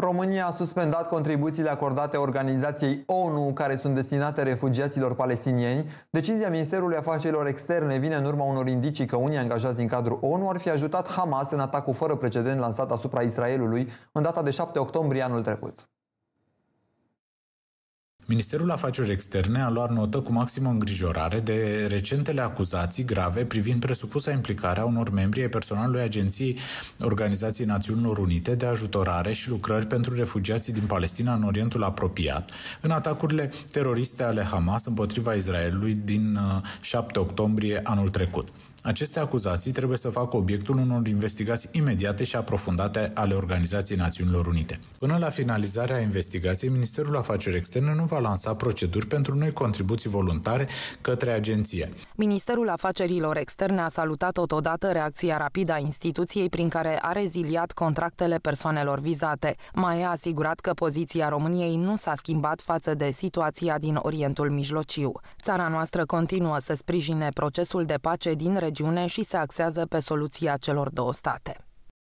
România a suspendat contribuțiile acordate organizației ONU care sunt destinate refugiaților palestinieni. Decizia Ministerului Afacerilor Externe vine în urma unor indicii că unii angajați din cadrul ONU ar fi ajutat Hamas în atacul fără precedent lansat asupra Israelului în data de 7 octombrie anul trecut. Ministerul Afaceri Externe a luat notă cu maximă îngrijorare de recentele acuzații grave privind presupusa implicarea unor membri ai personalului Agenției Organizației Națiunilor Unite de ajutorare și lucrări pentru refugiații din Palestina în Orientul Apropiat în atacurile teroriste ale Hamas împotriva Israelului din 7 uh, octombrie anul trecut. Aceste acuzații trebuie să facă obiectul unor investigații imediate și aprofundate ale Organizației Națiunilor Unite. Până la finalizarea investigației, Ministerul Afaceri Externe nu va lansa proceduri pentru noi contribuții voluntare către agenție. Ministerul Afacerilor Externe a salutat totodată reacția rapidă a instituției prin care a reziliat contractele persoanelor vizate. Mai a asigurat că poziția României nu s-a schimbat față de situația din Orientul Mijlociu. Țara noastră continuă să sprijine procesul de pace din regiune regiune și se axează pe soluția celor două state.